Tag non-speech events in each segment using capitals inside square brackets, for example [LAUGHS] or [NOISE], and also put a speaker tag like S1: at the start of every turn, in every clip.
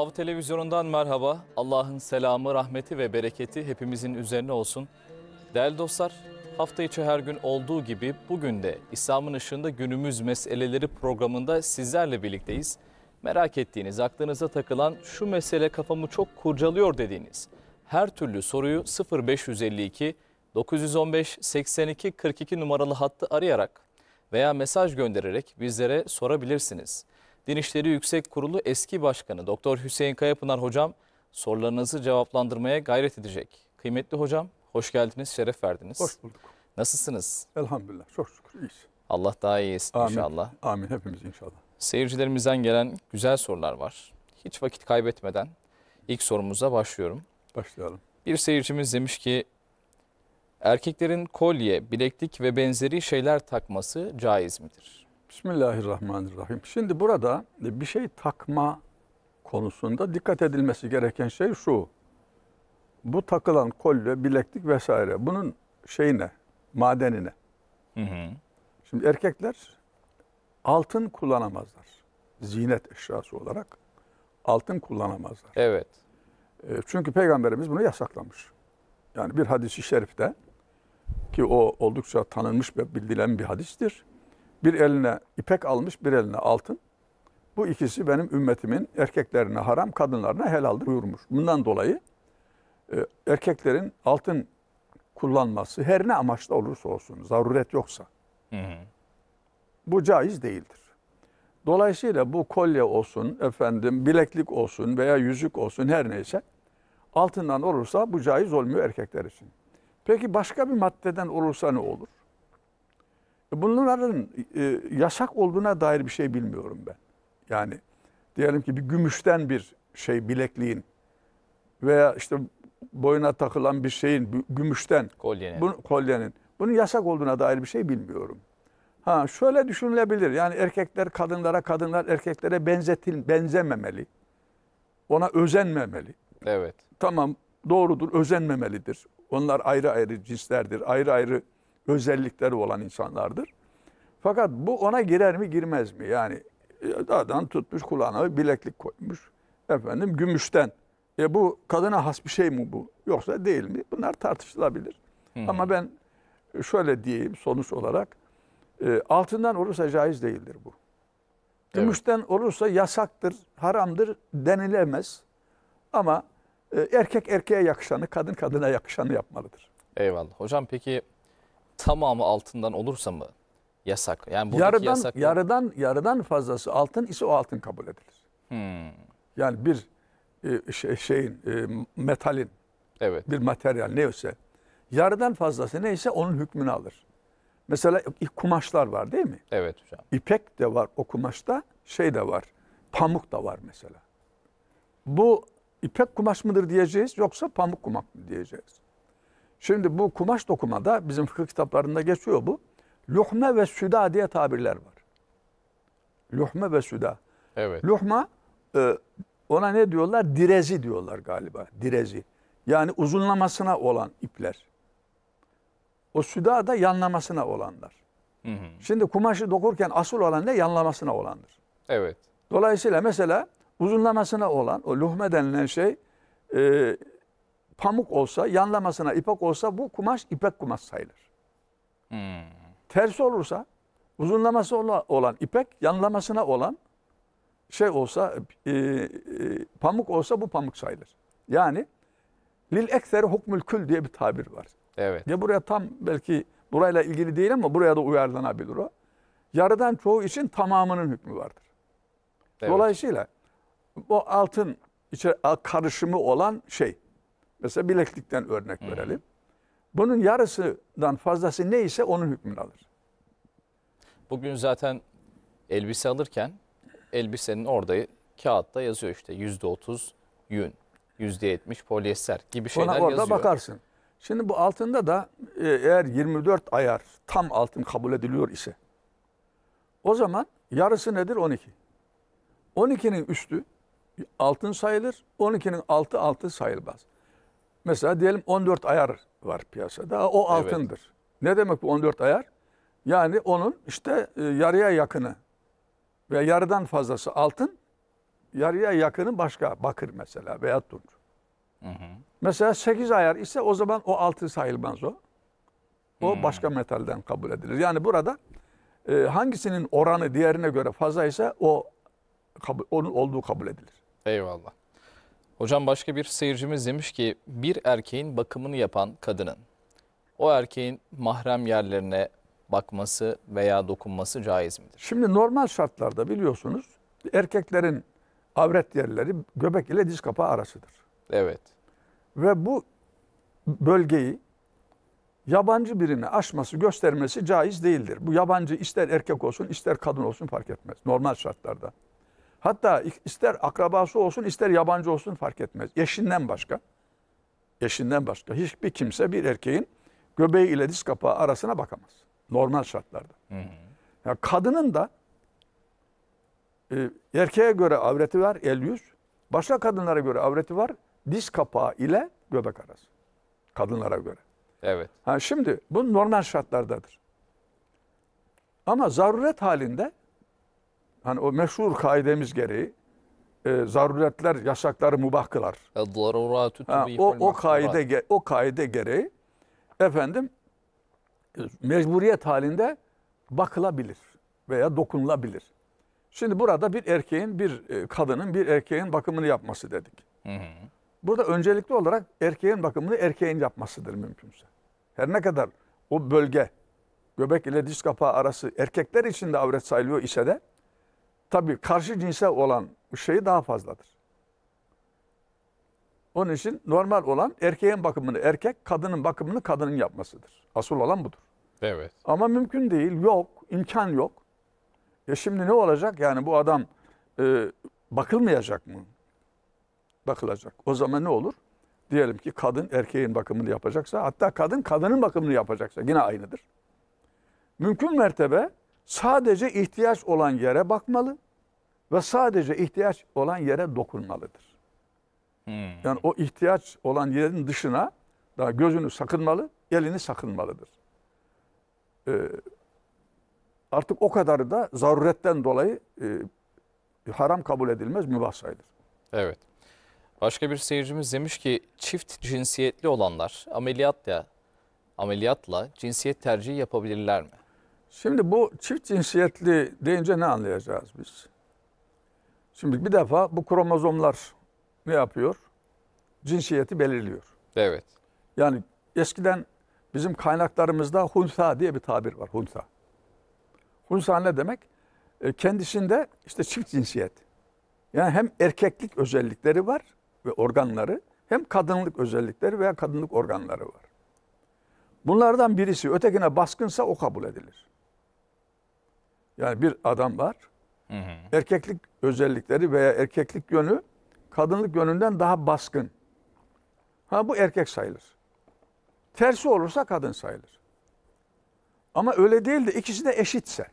S1: Vav Televizyonu'ndan merhaba. Allah'ın selamı, rahmeti ve bereketi hepimizin üzerine olsun. Değerli dostlar, hafta içi her gün olduğu gibi bugün de İslam'ın ışığında günümüz meseleleri programında sizlerle birlikteyiz. Merak ettiğiniz, aklınıza takılan şu mesele kafamı çok kurcalıyor dediğiniz her türlü soruyu 0552 915 82 42 numaralı hattı arayarak veya mesaj göndererek bizlere sorabilirsiniz. Din İşleri Yüksek Kurulu eski başkanı Doktor Hüseyin Kayapınar hocam sorularınızı cevaplandırmaya gayret edecek. Kıymetli hocam hoş geldiniz, şeref verdiniz. Hoş bulduk. Nasılsınız?
S2: Elhamdülillah çok şükür iyiyiz.
S1: Allah daha iyi etsin Amin. inşallah. Amin hepimiz inşallah. Seyircilerimizden gelen güzel sorular var. Hiç vakit kaybetmeden ilk sorumuza başlıyorum. Başlayalım. Bir seyircimiz demiş ki erkeklerin kolye, bileklik ve benzeri şeyler
S2: takması caiz midir? Bismillahirrahmanirrahim. Şimdi burada e, bir şey takma konusunda dikkat edilmesi gereken şey şu. Bu takılan kolye, bileklik vesaire bunun şeyine, madenine. Hı hı. Şimdi erkekler altın kullanamazlar. Zinet eşyası olarak altın kullanamazlar. Evet. E, çünkü peygamberimiz bunu yasaklamış. Yani bir hadisi şerifte ki o oldukça tanınmış ve bildilen bir hadistir. Bir eline ipek almış, bir eline altın. Bu ikisi benim ümmetimin erkeklerine haram, kadınlarına helaldir buyurmuş. Bundan dolayı e, erkeklerin altın kullanması her ne amaçla olursa olsun, zaruret yoksa. Hı hı. Bu caiz değildir. Dolayısıyla bu kolye olsun, efendim bileklik olsun veya yüzük olsun her neyse altından olursa bu caiz olmuyor erkekler için. Peki başka bir maddeden olursa ne olur? E, bunların e, yasak olduğuna dair bir şey bilmiyorum ben. Yani diyelim ki bir gümüşten bir şey bilekliğin veya işte boyuna takılan bir şeyin gümüşten kolyenin. Bu, kolyenin bunun yasak olduğuna dair bir şey bilmiyorum. Ha şöyle düşünülebilir. Yani erkekler kadınlara, kadınlar erkeklere benzetil benzememeli. Ona özenmemeli. Evet. Tamam doğrudur özenmemelidir. Onlar ayrı ayrı cinslerdir. Ayrı ayrı özellikleri olan insanlardır. Fakat bu ona girer mi girmez mi? Yani adam e, tutmuş kulağına bileklik koymuş. Efendim gümüşten. E bu kadına has bir şey mi bu? Yoksa değil mi? Bunlar tartışılabilir. Hı hı. Ama ben e, şöyle diyeyim sonuç olarak. E, altından olursa caiz değildir bu. Gümüşten olursa yasaktır, haramdır denilemez. Ama e, erkek erkeğe yakışanı, kadın kadına yakışanı yapmalıdır.
S1: Eyvallah. Hocam peki tamamı altından olursa mı
S2: yasak? Yani buradaki yarıdan, yasak mı? yarıdan, yarıdan fazlası altın ise o altın kabul edilir. Hmm. Yani bir e, şey, şeyin, e, metalin, evet. bir materyal neyse, yarıdan fazlası neyse onun hükmünü alır. Mesela kumaşlar var değil mi? Evet hocam. İpek de var o kumaşta, şey de var, pamuk da var mesela. Bu ipek kumaş mıdır diyeceğiz yoksa pamuk kumaş mı diyeceğiz? Şimdi bu kumaş dokumada bizim fıkıh kitaplarında geçiyor bu. Luhme ve süda diye tabirler var. Luhme ve süda. Evet. Luhma e, ona ne diyorlar? Direzi diyorlar galiba. Direzi. Yani uzunlamasına olan ipler. O süda da yanlamasına olanlar. Hı hı. Şimdi kumaşı dokurken asıl olan ne? Yanlamasına olandır. Evet. Dolayısıyla mesela uzunlamasına olan o luhme denilen şey e, pamuk olsa, yanlamasına ipek olsa bu kumaş ipek kumaş sayılır. Hmm. Tersi olursa uzunlaması olan ipek, yanlamasına olan şey olsa, e, e, pamuk olsa bu pamuk sayılır. Yani lil ekseri hukmül kül diye bir tabir var. Evet. Ya buraya tam belki burayla ilgili değil ama buraya da uyarlanabilir o. Yarıdan çoğu için tamamının hükmü vardır. Evet. Dolayısıyla bu altın içer karışımı olan şey Mesela bileklikten örnek verelim. Bunun yarısından fazlası neyse onun hükmünü alır.
S1: Bugün zaten elbise alırken elbisenin orada kağıtta yazıyor işte yüzde otuz yün, yüzde yetmiş polyester gibi şeyler Ona orada yazıyor.
S2: bakarsın. Şimdi bu altında da e, eğer 24 ayar tam altın kabul ediliyor ise o zaman yarısı nedir? 12. 12'nin üstü altın sayılır, 12'nin altı altı sayılmaz. Mesela diyelim 14 ayar var piyasada. O altındır. Evet. Ne demek bu 14 ayar? Yani onun işte e, yarıya yakını ve yarıdan fazlası altın, yarıya yakını başka bakır mesela veya tunç. Mesela 8 ayar ise o zaman o altın sayılmaz o. O hmm. başka metalden kabul edilir. Yani burada e, hangisinin oranı diğerine göre fazla o kabul, onun olduğu kabul edilir.
S1: Eyvallah. Hocam başka bir seyircimiz demiş ki bir erkeğin bakımını yapan kadının o erkeğin mahrem yerlerine bakması
S2: veya dokunması caiz midir? Şimdi normal şartlarda biliyorsunuz erkeklerin avret yerleri göbek ile diz kapağı arasıdır. Evet. Ve bu bölgeyi yabancı birine açması göstermesi caiz değildir. Bu yabancı ister erkek olsun, ister kadın olsun fark etmez normal şartlarda. Hatta ister akrabası olsun ister yabancı olsun fark etmez. Eşinden başka. Eşinden başka. Hiçbir kimse bir erkeğin göbeği ile diz kapağı arasına bakamaz. Normal şartlarda. Hı hı. Yani kadının da e, erkeğe göre avreti var el yüz. Başka kadınlara göre avreti var diz kapağı ile göbek arası. Kadınlara göre. Evet. Ha şimdi bu normal şartlardadır. Ama zaruret halinde hani o meşhur kaidemiz gereği e, zaruretler yasakları mubah kılar. E,
S1: ha, o, o kaide
S2: o kaide gereği efendim e, mecburiyet halinde bakılabilir veya dokunulabilir. Şimdi burada bir erkeğin bir e, kadının bir erkeğin bakımını yapması dedik. Hı hı. Burada öncelikli olarak erkeğin bakımını erkeğin yapmasıdır mümkünse. Her ne kadar o bölge göbek ile diz kapağı arası erkekler için de avret sayılıyor ise de tabii karşı cinse olan şeyi daha fazladır. Onun için normal olan erkeğin bakımını erkek, kadının bakımını kadının yapmasıdır. Asıl olan budur. Evet. Ama mümkün değil, yok, imkan yok. Ya e şimdi ne olacak? Yani bu adam e, bakılmayacak mı? Bakılacak. O zaman ne olur? Diyelim ki kadın erkeğin bakımını yapacaksa, hatta kadın kadının bakımını yapacaksa yine aynıdır. Mümkün mertebe Sadece ihtiyaç olan yere bakmalı ve sadece ihtiyaç olan yere dokunmalıdır. Hmm. Yani o ihtiyaç olan yerin dışına daha gözünü sakınmalı, elini sakınmalıdır. Ee, artık o kadarı da zaruretten dolayı e, haram kabul edilmez, mübah sayılır.
S1: Evet. Başka bir seyircimiz demiş ki çift cinsiyetli olanlar
S2: ameliyatla ameliyatla cinsiyet tercihi yapabilirler mi? Şimdi bu çift cinsiyetli deyince ne anlayacağız biz? Şimdi bir defa bu kromozomlar ne yapıyor? Cinsiyeti belirliyor. Evet. Yani eskiden bizim kaynaklarımızda hunsa diye bir tabir var. Hunsa. Hunsa ne demek? E, kendisinde işte çift cinsiyet. Yani hem erkeklik özellikleri var ve organları hem kadınlık özellikleri veya kadınlık organları var. Bunlardan birisi ötekine baskınsa o kabul edilir. Yani bir adam var. Hı hı. Erkeklik özellikleri veya erkeklik yönü kadınlık yönünden daha baskın. Ha bu erkek sayılır. Tersi olursa kadın sayılır. Ama öyle değil de ikisi de eşitse.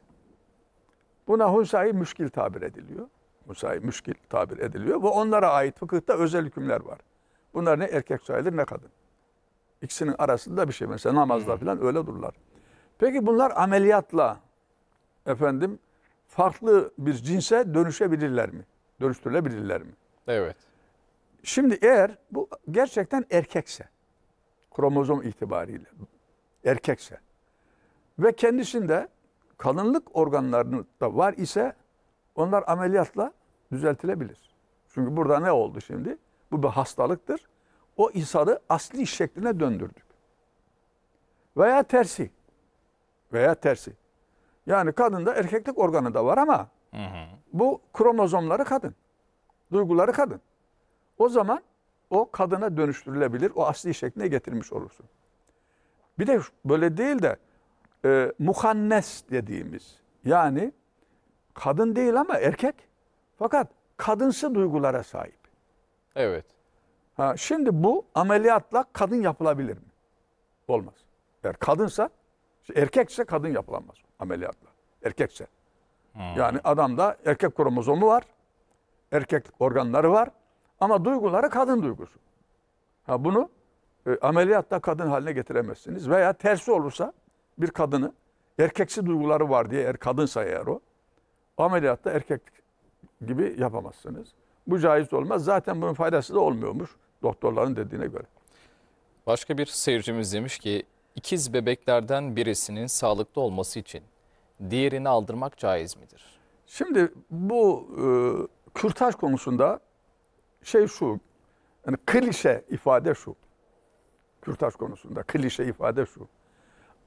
S2: Buna Husayi müşkil tabir ediliyor. Husayi müşkil tabir ediliyor ve onlara ait fıkıhta özel hükümler var. Bunlar ne erkek sayılır ne kadın. İkisinin arasında bir şey mesela namazda falan öyle dururlar. Peki bunlar ameliyatla efendim farklı bir cinse dönüşebilirler mi? Dönüştürülebilirler mi? Evet. Şimdi eğer bu gerçekten erkekse, kromozom itibariyle erkekse ve kendisinde kalınlık organlarının da var ise onlar ameliyatla düzeltilebilir. Çünkü burada ne oldu şimdi? Bu bir hastalıktır. O insanı asli şekline döndürdük. Veya tersi. Veya tersi. Yani kadında erkeklik organı da var ama hı hı. bu kromozomları kadın. Duyguları kadın. O zaman o kadına dönüştürülebilir. O asli şekline getirmiş olursun. Bir de böyle değil de e, muhannes dediğimiz yani kadın değil ama erkek fakat kadınsı duygulara sahip. Evet. Ha, şimdi bu ameliyatla kadın yapılabilir mi? Olmaz. Eğer kadınsa, erkekse kadın yapılamaz ameliyatla. Erkekse. Hmm. Yani adamda erkek kromozomu var. Erkek organları var. Ama duyguları kadın duygusu. Ha bunu e, ameliyatta kadın haline getiremezsiniz. Veya tersi olursa bir kadını erkeksi duyguları var diye eğer kadınsa eğer o ameliyatta erkek gibi yapamazsınız. Bu caiz olmaz. Zaten bunun faydası da olmuyormuş doktorların dediğine göre. Başka
S1: bir seyircimiz demiş ki İkiz bebeklerden birisinin sağlıklı olması için
S2: diğerini aldırmak caiz midir? Şimdi bu e, kürtaj konusunda şey şu, yani klişe ifade şu. Kürtaj konusunda klişe ifade şu.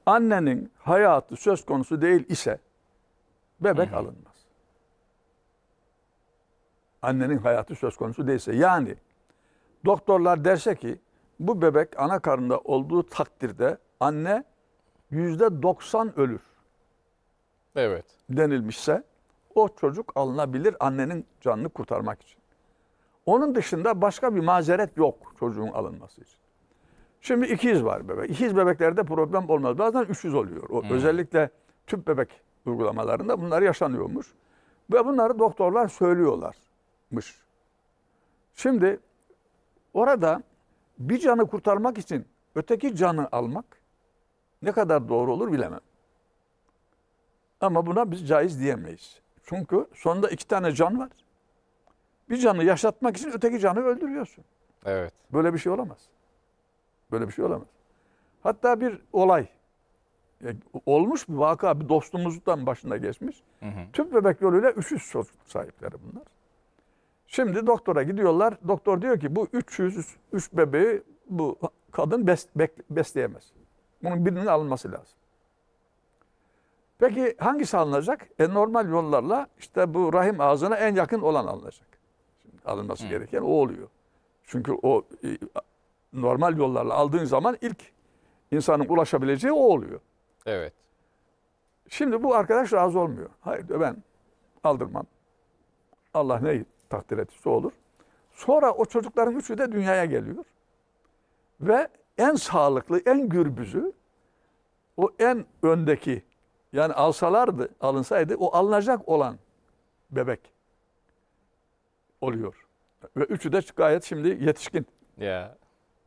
S2: Annenin hayatı söz konusu değil ise bebek Hı -hı. alınmaz. Annenin hayatı söz konusu değilse. Yani doktorlar derse ki bu bebek ana karnında olduğu takdirde anne yüzde 90 ölür. Evet. Denilmişse o çocuk alınabilir annenin canını kurtarmak için. Onun dışında başka bir mazeret yok çocuğun alınması için. Şimdi ikiz var bebek. İkiz bebeklerde problem olmaz. Bazen 300 oluyor. O, hmm. Özellikle tüp bebek uygulamalarında bunlar yaşanıyormuş. Ve bunları doktorlar söylüyorlarmış. Şimdi orada bir canı kurtarmak için öteki canı almak ne kadar doğru olur bilemem. Ama buna biz caiz diyemeyiz. Çünkü sonunda iki tane can var. Bir canı yaşatmak için öteki canı öldürüyorsun. Evet. Böyle bir şey olamaz. Böyle bir şey olamaz. Hatta bir olay e, olmuş bir vaka bir dostumuzdan başına geçmiş. Hı hı. Tüp bebek yoluyla 300 çocuk sahipleri bunlar. Şimdi doktora gidiyorlar. Doktor diyor ki bu 300 3 bebeği bu kadın bes, bek, besleyemez. Bunun birinin alınması lazım. Peki hangisi alınacak? E normal yollarla işte bu rahim ağzına en yakın olan alınacak. Şimdi alınması Hı. gereken o oluyor. Çünkü o e, normal yollarla aldığın zaman ilk insanın ulaşabileceği o oluyor. Evet. Şimdi bu arkadaş razı olmuyor. Hayır diyor ben aldırmam. Allah neyi takdir etmişse olur. Sonra o çocukların üçü de dünyaya geliyor. Ve en sağlıklı, en gürbüzü o en öndeki yani alsalardı, alınsaydı o alınacak olan bebek oluyor. Ve üçü de gayet şimdi yetişkin. Yeah.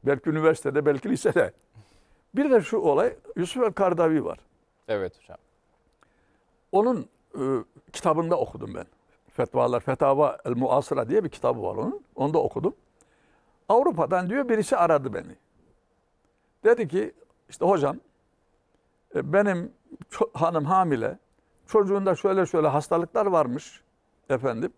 S2: Belki üniversitede, belki lisede. Bir de şu olay, Yusuf el-Kardavi var. Evet hocam. Onun e, kitabında okudum ben. Fetvalar, Fetava el-Muasıra diye bir kitabı var onun. Onu da okudum. Avrupa'dan diyor birisi aradı beni. Dedi ki işte hocam e, benim hanım hamile çocuğunda şöyle şöyle hastalıklar varmış efendim.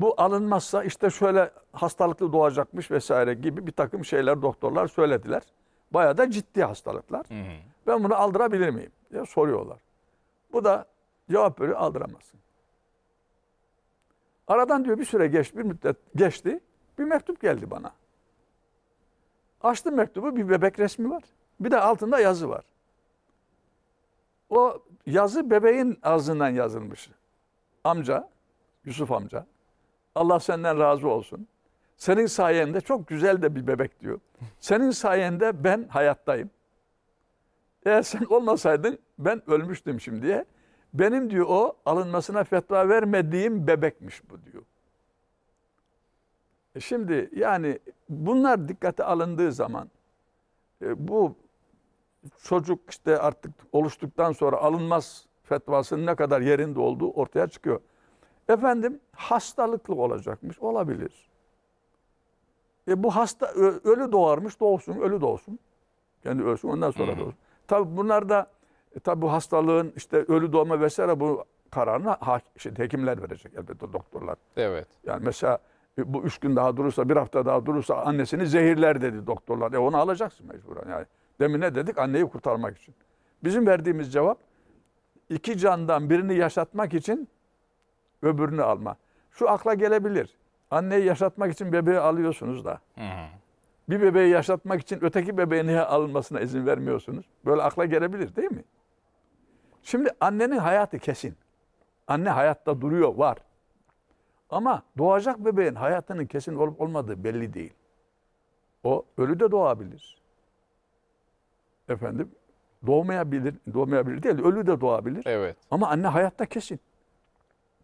S2: Bu alınmazsa işte şöyle hastalıklı doğacakmış vesaire gibi bir takım şeyler doktorlar söylediler. Baya da ciddi hastalıklar. Hı hı. Ben bunu aldırabilir miyim diye soruyorlar. Bu da cevap veriyor aldıramazsın. Aradan diyor bir süre geç, bir müddet geçti. Bir mektup geldi bana. Açtım mektubu bir bebek resmi var. Bir de altında yazı var. O yazı bebeğin ağzından yazılmış. Amca, Yusuf amca. Allah senden razı olsun. Senin sayende çok güzel de bir bebek diyor. Senin sayende ben hayattayım. Eğer sen olmasaydın ben ölmüştüm şimdiye. Benim diyor o alınmasına fetva vermediğim bebekmiş bu diyor. E şimdi yani bunlar dikkate alındığı zaman e, bu çocuk işte artık oluştuktan sonra alınmaz fetvasının ne kadar yerinde olduğu ortaya çıkıyor. Efendim hastalıklı olacakmış olabilir. E bu hasta ölü doğarmış doğsun ölü doğsun. Kendi ölsün ondan sonra doğsun. Tabi bunlar da e, tabi bu hastalığın işte ölü doğma vesaire bu kararını ha, işte hekimler verecek elbette doktorlar. Evet. Yani mesela e, bu üç gün daha durursa, bir hafta daha durursa annesini zehirler dedi doktorlar. E onu alacaksın mecburen yani. Demin ne dedik? Anneyi kurtarmak için. Bizim verdiğimiz cevap iki candan birini yaşatmak için öbürünü alma. Şu akla gelebilir. Anneyi yaşatmak için bebeği alıyorsunuz da. Bir bebeği yaşatmak için öteki bebeğini almasına izin vermiyorsunuz. Böyle akla gelebilir değil mi? Şimdi annenin hayatı kesin. Anne hayatta duruyor, var. Ama doğacak bebeğin hayatının kesin olup olmadığı belli değil. O ölü de doğabilir. Efendim doğmayabilir, doğmayabilir değil, ölü de doğabilir. Evet. Ama anne hayatta kesin.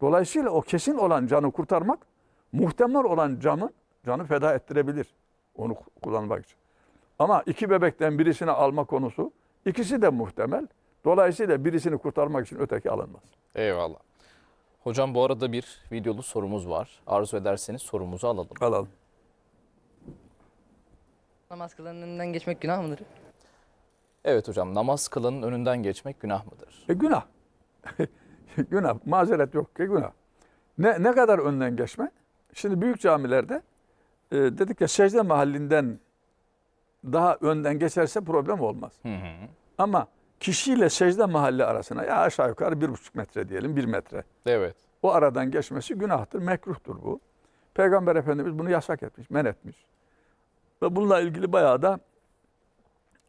S2: Dolayısıyla o kesin olan canı kurtarmak, muhtemel olan canı, canı feda ettirebilir. Onu kullanmak için. Ama iki bebekten birisini alma konusu, ikisi de muhtemel. Dolayısıyla birisini kurtarmak için öteki alınmaz.
S1: Eyvallah. Hocam bu arada bir videolu sorumuz var. Arzu ederseniz sorumuzu alalım. Alalım. Namaz kılanın önünden geçmek günah mıdır? Evet hocam namaz kılanın önünden geçmek günah mıdır? E günah.
S2: [LAUGHS] günah. Mazeret yok ki günah. Ne, ne kadar önden geçme? Şimdi büyük camilerde e, dedik ya secde mahallinden daha önden geçerse problem olmaz. Hı hı. Ama kişiyle secde mahalli arasına ya aşağı yukarı bir buçuk metre diyelim bir metre. Evet. O aradan geçmesi günahtır, mekruhtur bu. Peygamber Efendimiz bunu yasak etmiş, men etmiş. Ve bununla ilgili bayağı da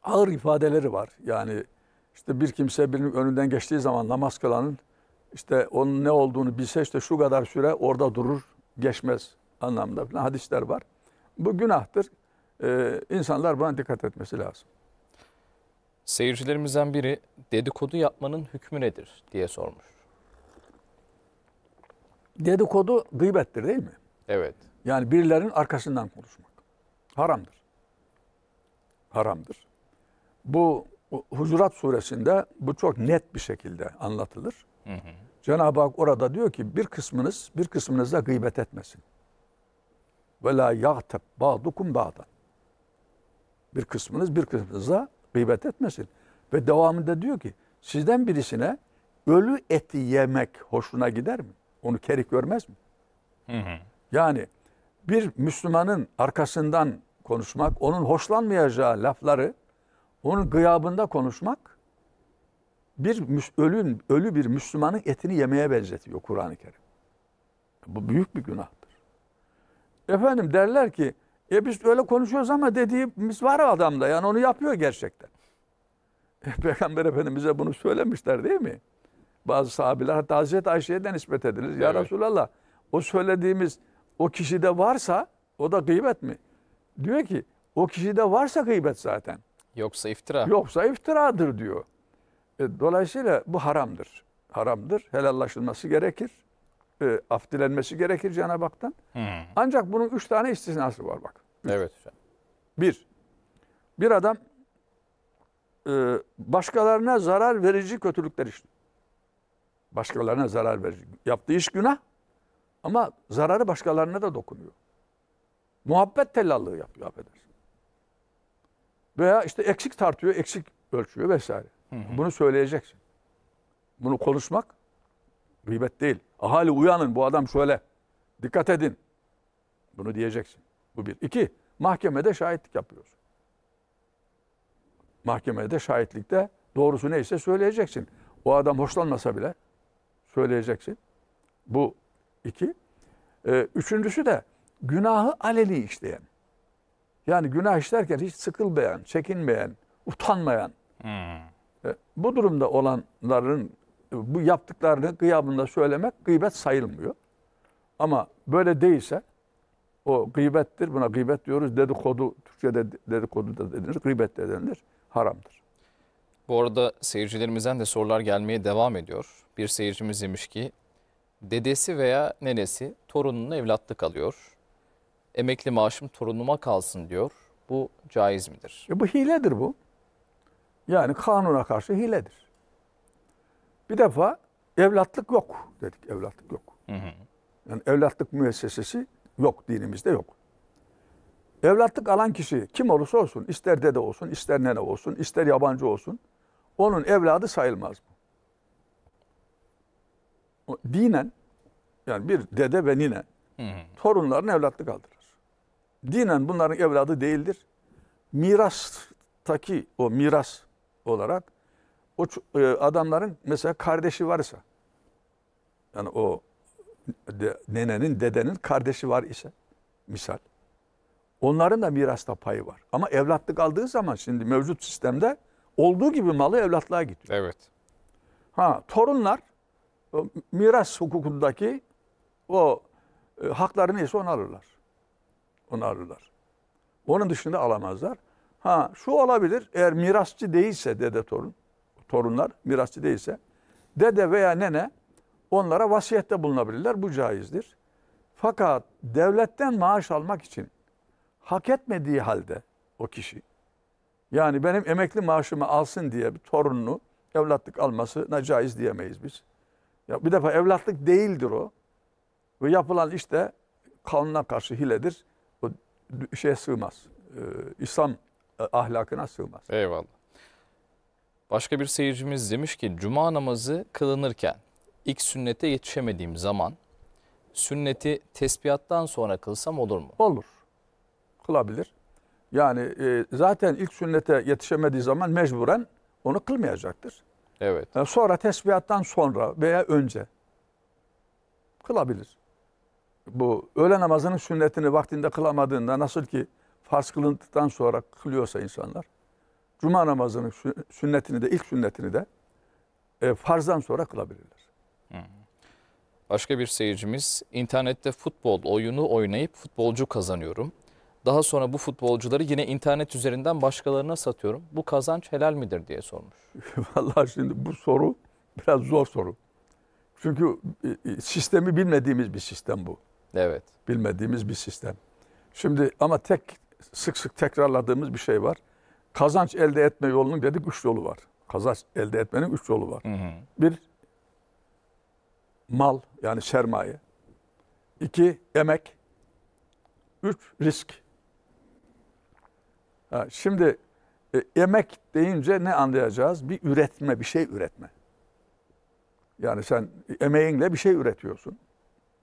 S2: ağır ifadeleri var. Yani işte bir kimse birinin önünden geçtiği zaman namaz kılanın işte onun ne olduğunu bilse işte şu kadar süre orada durur, geçmez anlamında falan hadisler var. Bu günahtır. Ee, insanlar buna dikkat etmesi lazım. Seyircilerimizden biri dedikodu yapmanın hükmü nedir diye sormuş. Dedikodu gıybettir değil mi? Evet. Yani birilerinin arkasından konuşmak. Haramdır. Haramdır. Bu Hucurat suresinde bu çok net bir şekilde anlatılır. Cenab-ı Hak orada diyor ki bir kısmınız bir kısmınızla gıybet etmesin. Ve la yagteb ba'dukum ba'dan. Bir kısmınız bir kısmınızla gıybet etmesin. Ve devamında diyor ki sizden birisine ölü eti yemek hoşuna gider mi? Onu kerik görmez mi? Hı hı. Yani bir Müslümanın arkasından konuşmak, onun hoşlanmayacağı lafları onun gıyabında konuşmak bir ölün ölü bir Müslümanın etini yemeye benzetiyor Kur'an-ı Kerim. Bu büyük bir günahtır. Efendim derler ki e biz öyle konuşuyoruz ama dediğimiz var adamda. Yani onu yapıyor gerçekten. E, Peygamber Efendimiz'e bunu söylemişler değil mi? Bazı sahabiler hatta Hazreti Ayşe'ye de nispet edilir. Evet. Ya Resulallah o söylediğimiz o kişide varsa o da gıybet mi? Diyor ki o kişide varsa gıybet zaten. Yoksa iftira. Yoksa iftiradır diyor. E, dolayısıyla bu haramdır. Haramdır. Helallaşılması gerekir e, afdilenmesi gerekir Cenab-ı Hak'tan. Hmm. Ancak bunun üç tane istisnası var bak. Üç. Evet hocam. Bir, bir adam e, başkalarına zarar verici kötülükler işliyor. Başkalarına zarar verici. Yaptığı iş günah ama zararı başkalarına da dokunuyor. Muhabbet tellallığı yapıyor affedersin. Veya işte eksik tartıyor, eksik ölçüyor vesaire. Hı hı. Bunu söyleyeceksin. Bunu konuşmak Gıybet değil. Ahali uyanın bu adam şöyle. Dikkat edin. Bunu diyeceksin. Bu bir. İki, mahkemede şahitlik yapıyorsun. Mahkemede şahitlikte doğrusu neyse söyleyeceksin. O adam hoşlanmasa bile söyleyeceksin. Bu iki. Ee, üçüncüsü de günahı aleli işleyen. Yani günah işlerken hiç sıkılmayan, çekinmeyen, utanmayan. Hmm. E, bu durumda olanların bu yaptıklarını gıyabında söylemek gıybet sayılmıyor. Ama böyle değilse o gıybettir. Buna gıybet diyoruz. Dedikodu, Türkçe'de dedikodu da denilir. Gıybet de denilir. Haramdır.
S1: Bu arada seyircilerimizden de sorular gelmeye devam ediyor. Bir seyircimiz demiş ki, dedesi veya nenesi torununu evlatlık alıyor. Emekli maaşım torunuma kalsın diyor. Bu caiz midir?
S2: E bu hiledir bu. Yani kanuna karşı hiledir. Bir defa evlatlık yok dedik. Evlatlık yok. Hı hı. Yani evlatlık müessesesi yok dinimizde yok. Evlatlık alan kişi kim olursa olsun, ister dede olsun, ister nene olsun, ister yabancı olsun, onun evladı sayılmaz mı Dinen, yani bir dede ve nine, hmm. evlatlık aldırır. Dinen bunların evladı değildir. Mirastaki o miras olarak o e, adamların mesela kardeşi varsa yani o de, nenenin, dedenin kardeşi var ise misal. Onların da mirasta payı var. Ama evlatlık aldığı zaman şimdi mevcut sistemde olduğu gibi malı evlatlığa gidiyor. Evet. Ha torunlar miras hukukundaki o e, hakları neyse onu alırlar. Onu alırlar. Onun dışında alamazlar. Ha şu olabilir eğer mirasçı değilse dede torun torunlar mirasçı değilse dede veya nene onlara vasiyette bulunabilirler. Bu caizdir. Fakat devletten maaş almak için hak etmediği halde o kişi yani benim emekli maaşımı alsın diye bir torununu evlatlık almasına caiz diyemeyiz biz. Ya bir defa evlatlık değildir o. Ve yapılan iş de kanuna karşı hiledir. O şeye sığmaz. Ee, İslam e, ahlakına sığmaz.
S1: Eyvallah. Başka bir seyircimiz demiş ki cuma namazı kılınırken ilk sünnete yetişemediğim zaman sünneti tesbihattan sonra kılsam
S2: olur mu? Olur. Kılabilir. Yani e, zaten ilk sünnete yetişemediği zaman mecburen onu kılmayacaktır. Evet. Yani e, sonra tesbihattan sonra veya önce kılabilir. Bu öğle namazının sünnetini vaktinde kılamadığında nasıl ki farz kılındıktan sonra kılıyorsa insanlar Cuma namazının sünnetini de ilk sünnetini de e, farzdan sonra kılabilirler.
S1: Hmm. Başka bir seyircimiz internette futbol oyunu oynayıp futbolcu kazanıyorum. Daha sonra bu futbolcuları yine internet üzerinden başkalarına satıyorum. Bu
S2: kazanç helal midir diye sormuş. [LAUGHS] Vallahi şimdi bu soru biraz zor soru. Çünkü e, e, sistemi bilmediğimiz bir sistem bu. Evet. Bilmediğimiz bir sistem. Şimdi ama tek sık sık tekrarladığımız bir şey var kazanç elde etme yolunun dedik üç yolu var. Kazanç elde etmenin üç yolu var. Hı hı. Bir, mal yani sermaye. İki, emek. Üç, risk. Ha, şimdi e, emek deyince ne anlayacağız? Bir üretme, bir şey üretme. Yani sen emeğinle bir şey üretiyorsun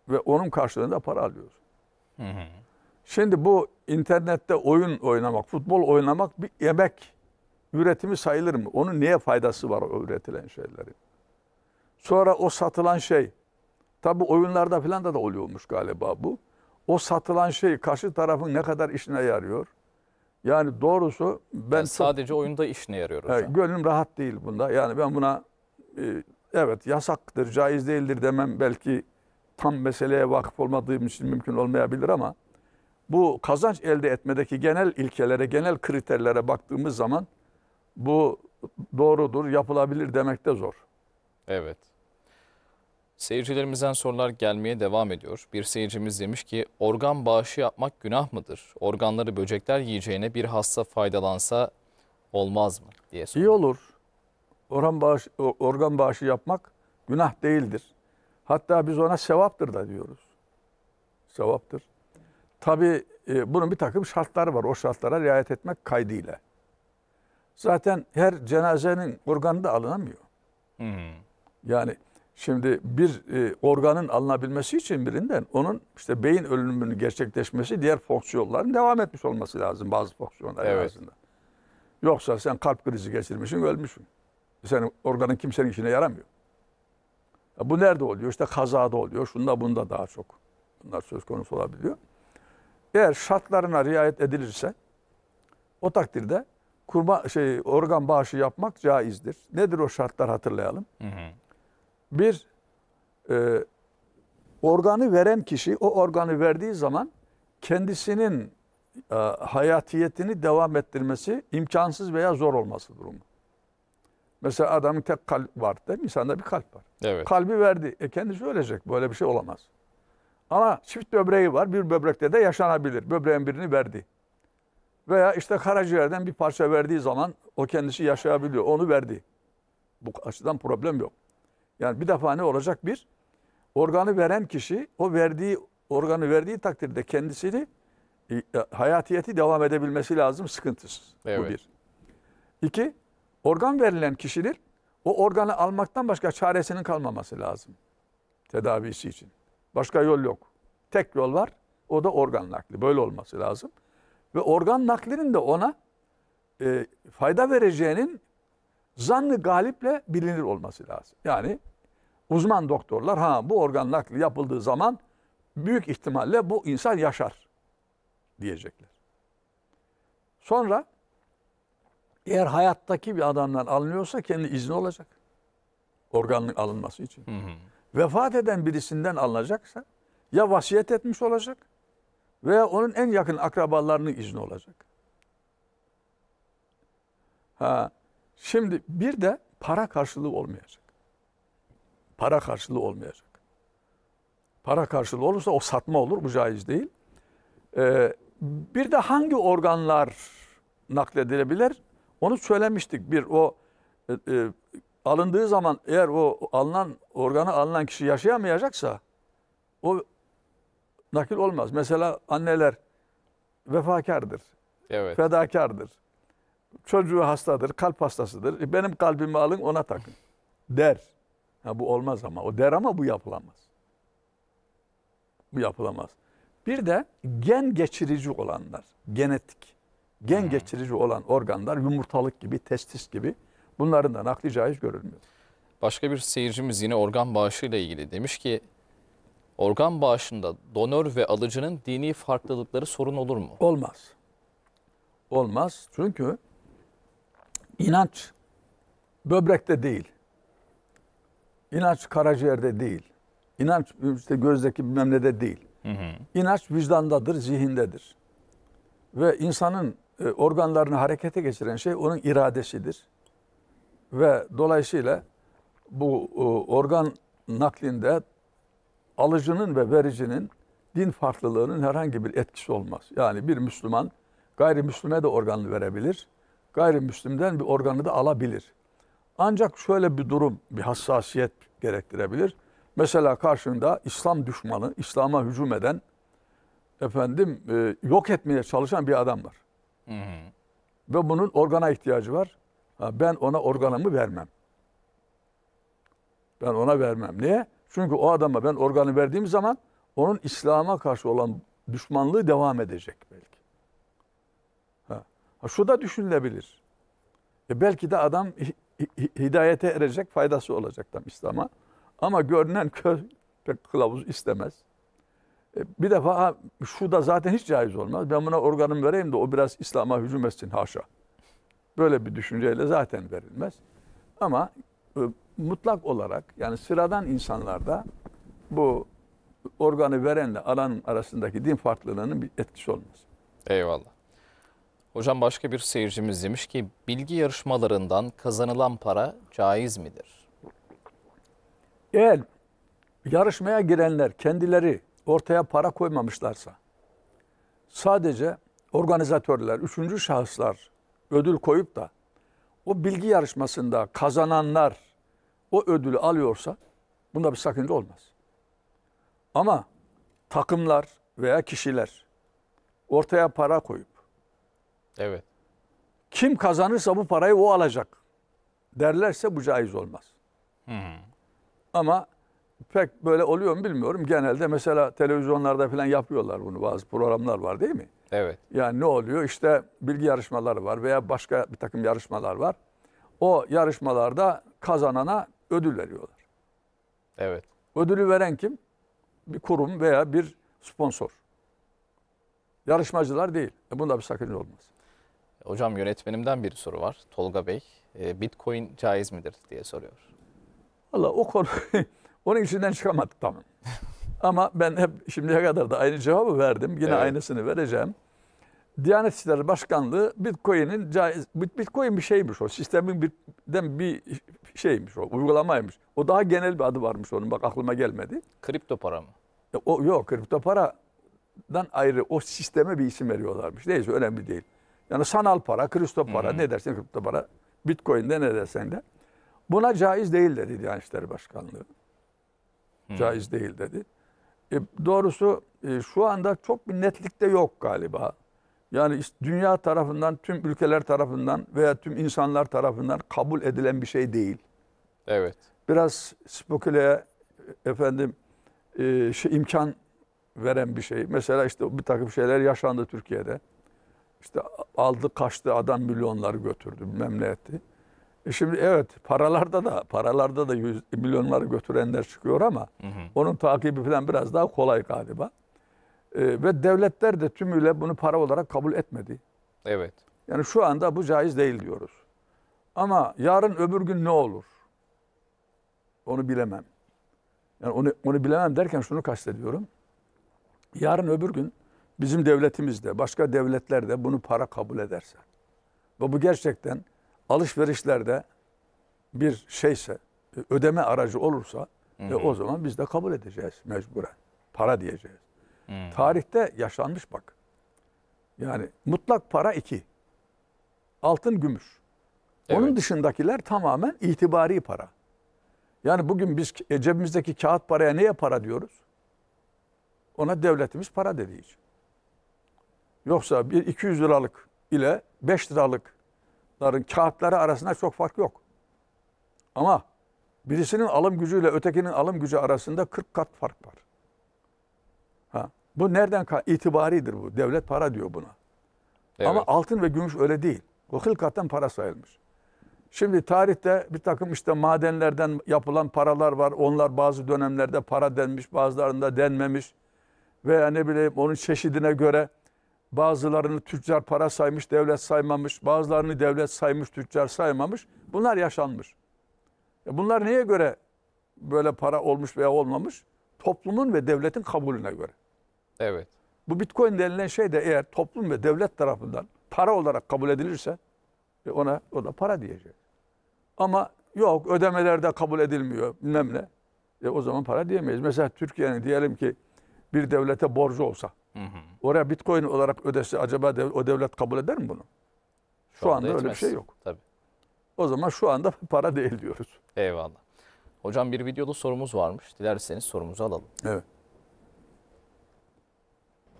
S2: ve onun karşılığında para alıyorsun. Hı hı. Şimdi bu internette oyun oynamak, futbol oynamak bir yemek üretimi sayılır mı? Onun niye faydası var o üretilen şeylerin? Sonra o satılan şey, tabi oyunlarda falan da da oluyormuş galiba bu. O satılan şey karşı tarafın ne kadar işine yarıyor? Yani doğrusu ben yani sadece çok, oyunda işine yarıyor hocam. gönlüm rahat değil bunda. Yani ben buna e, evet yasaktır, caiz değildir demem belki tam meseleye vakıf olmadığım için mümkün olmayabilir ama bu kazanç elde etmedeki genel ilkelere, genel kriterlere baktığımız zaman bu doğrudur, yapılabilir demek de zor. Evet.
S1: Seyircilerimizden sorular gelmeye devam ediyor. Bir seyircimiz demiş ki organ bağışı yapmak günah mıdır? Organları böcekler yiyeceğine bir hasta faydalansa
S2: olmaz mı diye İyi olur. Organ bağışı, organ bağışı yapmak günah değildir. Hatta biz ona sevaptır da diyoruz. Sevaptır. Tabii e, bunun bir takım şartları var. O şartlara riayet etmek kaydıyla. Zaten her cenazenin organı da alınamıyor. Hmm. Yani şimdi bir e, organın alınabilmesi için birinden onun işte beyin ölümünün gerçekleşmesi diğer fonksiyonların devam etmiş olması lazım bazı fonksiyonlar evet. arasında. Yoksa sen kalp krizi geçirmişsin ölmüşsün. Senin organın kimsenin işine yaramıyor. Ya e, bu nerede oluyor? İşte kazada oluyor. Şunda bunda daha çok. Bunlar söz konusu olabiliyor. Eğer şartlarına riayet edilirse o takdirde kurma şey organ bağışı yapmak caizdir. Nedir o şartlar hatırlayalım. Hı hı. Bir e, organı veren kişi o organı verdiği zaman kendisinin e, hayatiyetini devam ettirmesi imkansız veya zor olması durumu. Mesela adamın tek kalp var değil mi? İnsanda bir kalp var. Evet. Kalbi verdi. E kendisi ölecek. Böyle bir şey olamaz. Ama çift böbreği var. Bir böbrekte de yaşanabilir. Böbreğin birini verdi. Veya işte karaciğerden bir parça verdiği zaman o kendisi yaşayabiliyor. Onu verdi. Bu açıdan problem yok. Yani bir defa ne olacak? Bir, organı veren kişi o verdiği organı verdiği takdirde kendisini e, e, hayatiyeti devam edebilmesi lazım sıkıntısız. Evet. Bu bir. İki, organ verilen kişidir. O organı almaktan başka çaresinin kalmaması lazım tedavisi için. Başka yol yok. Tek yol var. O da organ nakli. Böyle olması lazım. Ve organ naklinin de ona e, fayda vereceğinin zannı galiple bilinir olması lazım. Yani uzman doktorlar ha bu organ nakli yapıldığı zaman büyük ihtimalle bu insan yaşar diyecekler. Sonra eğer hayattaki bir adamdan alınıyorsa kendi izni olacak. Organın alınması için. Hı hı vefat eden birisinden alınacaksa ya vasiyet etmiş olacak veya onun en yakın akrabalarının izni olacak. Ha, şimdi bir de para karşılığı olmayacak. Para karşılığı olmayacak. Para karşılığı olursa o satma olur, bu caiz değil. Ee, bir de hangi organlar nakledilebilir? Onu söylemiştik. Bir o e, e, alındığı zaman eğer o alınan organı alınan kişi yaşayamayacaksa o nakil olmaz. Mesela anneler vefakardır. Evet. Fedakardır. Çocuğu hastadır, kalp hastasıdır. E benim kalbimi alın ona takın der. Ha, bu olmaz ama. O der ama bu yapılamaz. Bu yapılamaz. Bir de gen geçirici olanlar, genetik, gen hmm. geçirici olan organlar yumurtalık gibi, testis gibi Bunların da nakli caiz görülmüyor.
S1: Başka bir seyircimiz yine organ bağışı ile ilgili demiş ki organ bağışında donör ve alıcının dini farklılıkları
S2: sorun olur mu? Olmaz. Olmaz çünkü inanç böbrekte değil. İnanç karaciğerde değil. İnanç işte gözdeki bilmem ne de değil. Hı hı. İnanç vicdandadır, zihindedir. Ve insanın e, organlarını harekete geçiren şey onun iradesidir. Ve dolayısıyla bu e, organ naklinde alıcının ve vericinin din farklılığının herhangi bir etkisi olmaz. Yani bir Müslüman gayrimüslime de organını verebilir. Gayrimüslimden bir organı da alabilir. Ancak şöyle bir durum, bir hassasiyet gerektirebilir. Mesela karşında İslam düşmanı, İslam'a hücum eden, efendim e, yok etmeye çalışan bir adam var. Hı hı. Ve bunun organa ihtiyacı var ben ona organımı vermem. Ben ona vermem. Niye? Çünkü o adama ben organı verdiğim zaman onun İslam'a karşı olan düşmanlığı devam edecek belki. Ha. ha şu da düşünülebilir. E belki de adam hidayete erecek, faydası olacak tam İslam'a. Ama görünen kö pek kılavuz istemez. E bir defa şu da zaten hiç caiz olmaz. Ben buna organımı vereyim de o biraz İslam'a hücum etsin haşa. Böyle bir düşünceyle zaten verilmez. Ama e, mutlak olarak yani sıradan insanlarda bu organı verenle alan arasındaki din farklılığının bir etkisi olmaz.
S1: Eyvallah. Hocam başka bir seyircimiz demiş ki bilgi
S2: yarışmalarından kazanılan para caiz midir? Eğer yarışmaya girenler kendileri ortaya para koymamışlarsa sadece organizatörler, üçüncü şahıslar ödül koyup da o bilgi yarışmasında kazananlar o ödülü alıyorsa bunda bir sakınca olmaz. Ama takımlar veya kişiler ortaya para koyup evet. kim kazanırsa bu parayı o alacak derlerse bu caiz olmaz. Hmm. Ama Pek böyle oluyor mu bilmiyorum. Genelde mesela televizyonlarda falan yapıyorlar bunu. Bazı programlar var değil mi? Evet. Yani ne oluyor? İşte bilgi yarışmaları var veya başka bir takım yarışmalar var. O yarışmalarda kazanana ödül veriyorlar. Evet. Ödülü veren kim? Bir kurum veya bir sponsor. Yarışmacılar değil. E bunda bir sakınca olmaz. Hocam yönetmenimden bir soru var. Tolga Bey, e, Bitcoin caiz midir diye soruyor. Valla o konu [LAUGHS] Onun içinden çıkamadık tamam Ama ben hep şimdiye kadar da aynı cevabı verdim. Yine evet. aynısını vereceğim. Diyanet İşleri Başkanlığı Bitcoin'in caiz, Bitcoin bir şeymiş o. Sistemin birden bir şeymiş o, uygulamaymış. O daha genel bir adı varmış onun bak aklıma gelmedi. Kripto para mı? E, o, yok kripto para dan ayrı o sisteme bir isim veriyorlarmış. Neyse önemli değil. Yani sanal para, kripto para Hı-hı. Hmm. ne dersen kripto para, Bitcoin de ne dersen de. Buna caiz değil dedi Diyanet İşleri Başkanlığı. Caiz değil dedi. E, doğrusu e, şu anda çok bir netlik de yok galiba. Yani işte dünya tarafından, tüm ülkeler tarafından veya tüm insanlar tarafından kabul edilen bir şey değil. Evet. Biraz speküleye efendim e, şey, imkan veren bir şey. Mesela işte bir takım şeyler yaşandı Türkiye'de. İşte aldı kaçtı adam milyonları götürdü bilmem ne etti. E şimdi evet paralarda da paralarda da yüz, milyonları götürenler çıkıyor ama hı hı. onun takibi falan biraz daha kolay galiba. E, ve devletler de tümüyle bunu para olarak kabul etmedi. Evet. Yani şu anda bu caiz değil diyoruz. Ama yarın öbür gün ne olur? Onu bilemem. Yani onu, onu bilemem derken şunu kastediyorum. Yarın öbür gün bizim devletimizde, başka devletler de bunu para kabul ederse ve bu gerçekten alışverişlerde bir şeyse, ödeme aracı olursa hı E, o zaman biz de kabul edeceğiz mecburen. Para diyeceğiz. Hı. Tarihte yaşanmış bak. Yani mutlak para iki. Altın, gümüş. Evet. Onun dışındakiler tamamen itibari para. Yani bugün biz e, cebimizdeki kağıt paraya neye para diyoruz? Ona devletimiz para dediği için. Yoksa bir 200 liralık ile 5 liralık bunların kağıtları arasında çok fark yok. Ama birisinin alım gücüyle ötekinin alım gücü arasında 40 kat fark var. Ha, bu nereden itibaridir bu? Devlet para diyor buna. Evet. Ama altın ve gümüş öyle değil. O hılkatten para sayılmış. Şimdi tarihte bir takım işte madenlerden yapılan paralar var. Onlar bazı dönemlerde para denmiş, bazılarında denmemiş. Veya ne bileyim onun çeşidine göre Bazılarını tüccar para saymış, devlet saymamış. Bazılarını devlet saymış, tüccar saymamış. Bunlar yaşanmış. E bunlar neye göre böyle para olmuş veya olmamış? Toplumun ve devletin kabulüne göre. Evet. Bu bitcoin denilen şey de eğer toplum ve devlet tarafından para olarak kabul edilirse e ona o da para diyecek. Ama yok ödemelerde kabul edilmiyor bilmem ne. E o zaman para diyemeyiz. Mesela Türkiye'nin diyelim ki bir devlete borcu olsa Hı hı. Oraya bitcoin olarak ödese acaba dev, o devlet kabul eder mi bunu? Şu, şu anda, anda öyle bir şey yok.
S1: Tabii. O zaman şu anda [LAUGHS] para değil diyoruz. Eyvallah. Hocam bir videoda sorumuz varmış. Dilerseniz sorumuzu alalım. Evet.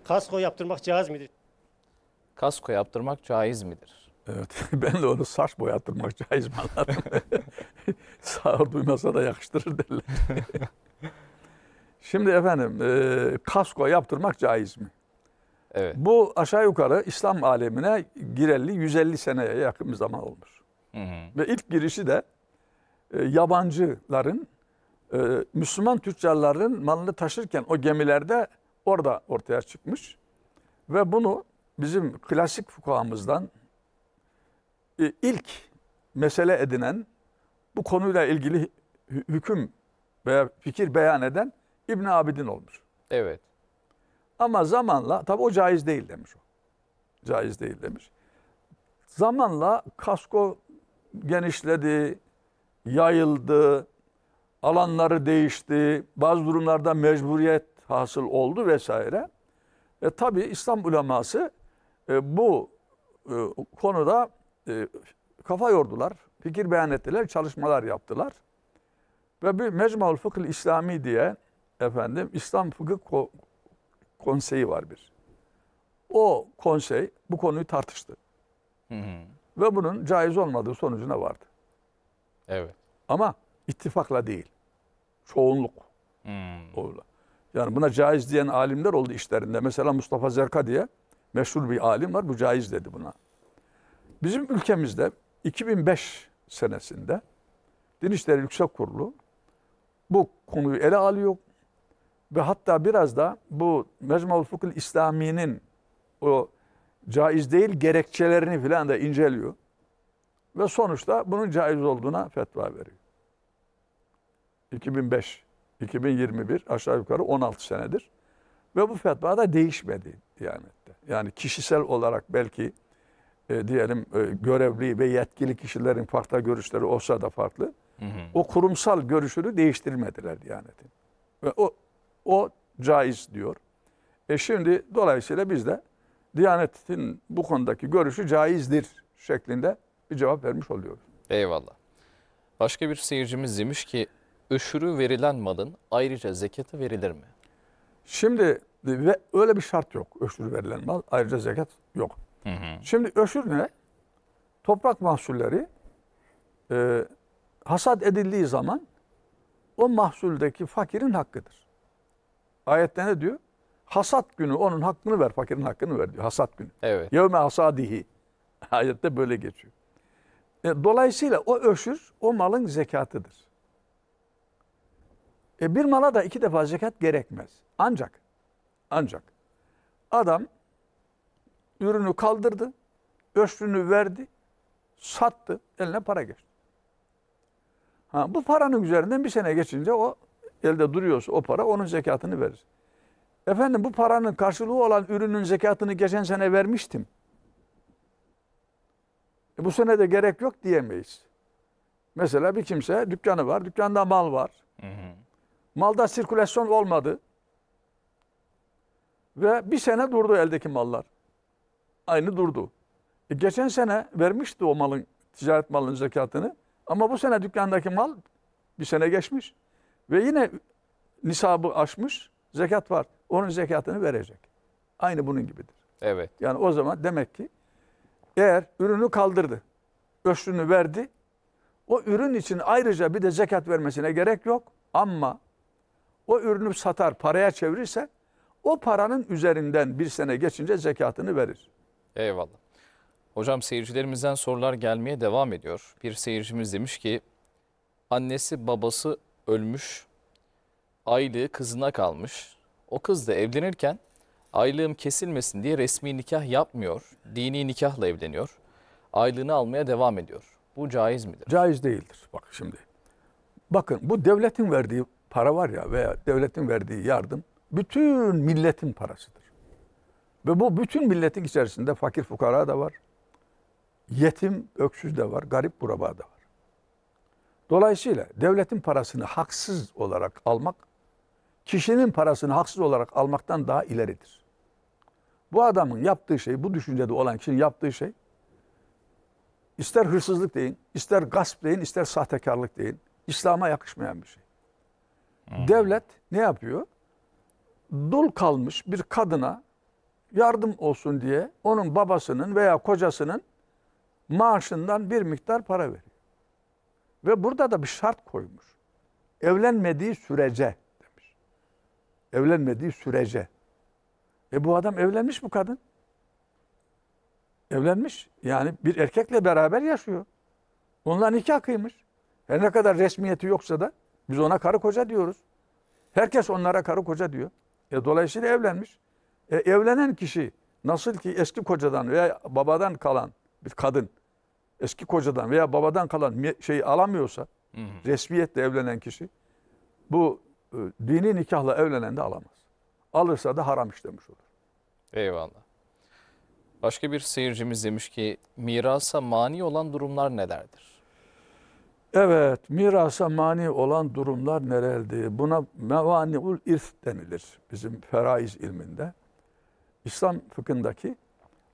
S1: Kasko yaptırmak caiz midir? Kasko yaptırmak caiz midir? Evet. [LAUGHS] Ben de onu saç boyattırmak
S2: caiz mi anladım. [LAUGHS] Sağır duymasa da yakıştırır derler. Şimdi efendim e, kasko yaptırmak caiz mi? Evet. Bu aşağı yukarı İslam alemine girelli 150 seneye yakın bir zaman olmuş. Hı hı. Ve ilk girişi de e, yabancıların, e, Müslüman tüccarların malını taşırken o gemilerde orada ortaya çıkmış. Ve bunu bizim klasik fukahamızdan e, ilk mesele edinen, bu konuyla ilgili hüküm veya fikir beyan eden İbn Abidin olmuş. Evet. Ama zamanla tabi o caiz değil demiş o. Caiz değil demiş. Zamanla kasko genişledi, yayıldı, alanları değişti, bazı durumlarda mecburiyet hasıl oldu vesaire. E, tabi İslam uleması e, bu e, konuda e, kafa yordular, fikir beyan ettiler, çalışmalar yaptılar. Ve bir Mecmuul Fıkıh İslami diye efendim İslam Fıkıh Ko Konseyi var bir. O konsey bu konuyu tartıştı. Hı hı. Ve bunun caiz olmadığı sonucuna vardı. Evet. Ama ittifakla değil. Çoğunluk. Hmm. Yani buna caiz diyen alimler oldu işlerinde. Mesela Mustafa Zerka diye meşhur bir alim var. Bu caiz dedi buna. Bizim ülkemizde 2005 senesinde Din İşleri Yüksek Kurulu bu konuyu ele alıyor ve hatta biraz da bu Mecmuul Fukul İslami'nin o caiz değil gerekçelerini filan da inceliyor. Ve sonuçta bunun caiz olduğuna fetva veriyor. 2005, 2021 aşağı yukarı 16 senedir. Ve bu fetva da değişmedi Diyanet'te. Yani kişisel olarak belki e, diyelim e, görevli ve yetkili kişilerin farklı görüşleri olsa da farklı. Hı hı. O kurumsal görüşünü değiştirmediler Diyanet'in. Ve o o caiz diyor. E şimdi dolayısıyla biz de Diyanet'in bu konudaki görüşü caizdir şeklinde bir cevap vermiş oluyoruz.
S1: Eyvallah. Başka bir seyircimiz demiş ki öşürü verilen malın
S2: ayrıca zekatı verilir mi? Şimdi ve öyle bir şart yok. öşürü verilen mal ayrıca zekat yok. Hı hı. Şimdi öşür ne? Toprak mahsulleri e, hasat edildiği zaman o mahsuldeki fakirin hakkıdır. Ayette ne diyor? Hasat günü onun hakkını ver, fakirin hakkını ver diyor. Hasat günü. Evet. Yevme hasadihi. [LAUGHS] Ayette böyle geçiyor. E, dolayısıyla o öşür o malın zekatıdır. E bir mala da iki defa zekat gerekmez. Ancak, ancak adam ürünü kaldırdı, öşrünü verdi, sattı, eline para geçti. Ha, bu paranın üzerinden bir sene geçince o elde duruyorsa o para onun zekatını verir. Efendim bu paranın karşılığı olan ürünün zekatını geçen sene vermiştim. E bu sene de gerek yok diyemeyiz. Mesela bir kimse dükkanı var, dükkanda mal var. Hı hı. Malda sirkülasyon olmadı. Ve bir sene durdu eldeki mallar. Aynı durdu. E geçen sene vermişti o malın, ticaret malının zekatını. Ama bu sene dükkandaki mal bir sene geçmiş. Ve yine nisabı aşmış zekat var. Onun zekatını verecek. Aynı bunun gibidir. Evet. Yani o zaman demek ki eğer ürünü kaldırdı, ölçtüğünü verdi, o ürün için ayrıca bir de zekat vermesine gerek yok. Ama o ürünü satar, paraya çevirirse o paranın üzerinden bir sene geçince zekatını verir.
S1: Eyvallah. Hocam seyircilerimizden sorular gelmeye devam ediyor. Bir seyircimiz demiş ki annesi babası ölmüş. Aylığı kızına kalmış. O kız da evlenirken aylığım kesilmesin diye resmi nikah yapmıyor. Dini nikahla evleniyor. Aylığını almaya devam ediyor. Bu
S2: caiz midir? Caiz değildir. Bak şimdi. Bakın bu devletin verdiği para var ya veya devletin verdiği yardım bütün milletin parasıdır. Ve bu bütün milletin içerisinde fakir fukara da var. Yetim, öksüz de var, garip buraba da var. Dolayısıyla devletin parasını haksız olarak almak, kişinin parasını haksız olarak almaktan daha ileridir. Bu adamın yaptığı şey, bu düşüncede olan kişinin yaptığı şey, ister hırsızlık deyin, ister gasp deyin, ister sahtekarlık deyin, İslam'a yakışmayan bir şey. Hmm. Devlet ne yapıyor? Dul kalmış bir kadına yardım olsun diye onun babasının veya kocasının maaşından bir miktar para veriyor. Ve burada da bir şart koymuş. Evlenmediği sürece demiş. Evlenmediği sürece. E bu adam evlenmiş bu kadın. Evlenmiş. Yani bir erkekle beraber yaşıyor. onlar nikah kıymış. Her ne kadar resmiyeti yoksa da biz ona karı koca diyoruz. Herkes onlara karı koca diyor. E dolayısıyla evlenmiş. E evlenen kişi nasıl ki eski kocadan veya babadan kalan bir kadın eski kocadan veya babadan kalan şeyi alamıyorsa hı hı. resmiyetle evlenen kişi bu e, dini nikahla evlenen de alamaz. Alırsa da haram işlemiş olur.
S1: Eyvallah. Başka bir seyircimiz demiş ki mirasa mani olan durumlar nelerdir?
S2: Evet, mirasa mani olan durumlar nelerdi? Buna mevaniul irf denilir bizim feraiz ilminde. İslam fıkhındaki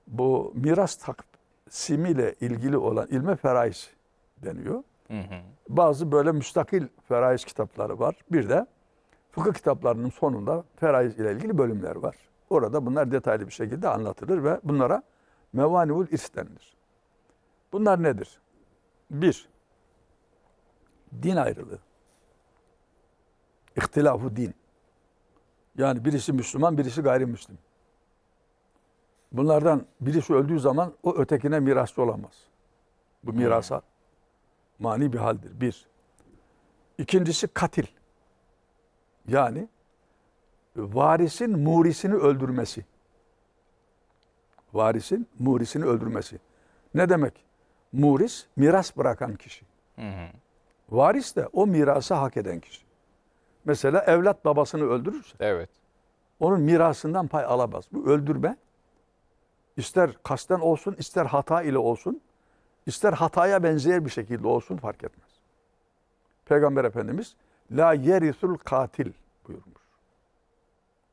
S2: bu miras tak Simile ilgili olan ilme ferayiz deniyor. Hı hı. Bazı böyle müstakil ferayiz kitapları var. Bir de fıkıh kitaplarının sonunda ferayiz ile ilgili bölümler var. Orada bunlar detaylı bir şekilde anlatılır ve bunlara mevanivul irs denilir. Bunlar nedir? Bir, din ayrılığı. İhtilafu din. Yani birisi Müslüman, birisi gayrimüslim. Bunlardan birisi öldüğü zaman o ötekine mirasçı olamaz. Bu mirasa mani bir haldir. Bir. İkincisi katil. Yani varisin murisini öldürmesi. Varisin murisini öldürmesi. Ne demek? Muris miras bırakan kişi. Hı hı. Varis de o mirası hak eden kişi. Mesela evlat babasını öldürürse evet. onun mirasından pay alamaz. Bu öldürme İster kasten olsun, ister hata ile olsun, ister hataya benzeyen bir şekilde olsun fark etmez. Peygamber Efendimiz la yerisul katil buyurmuş.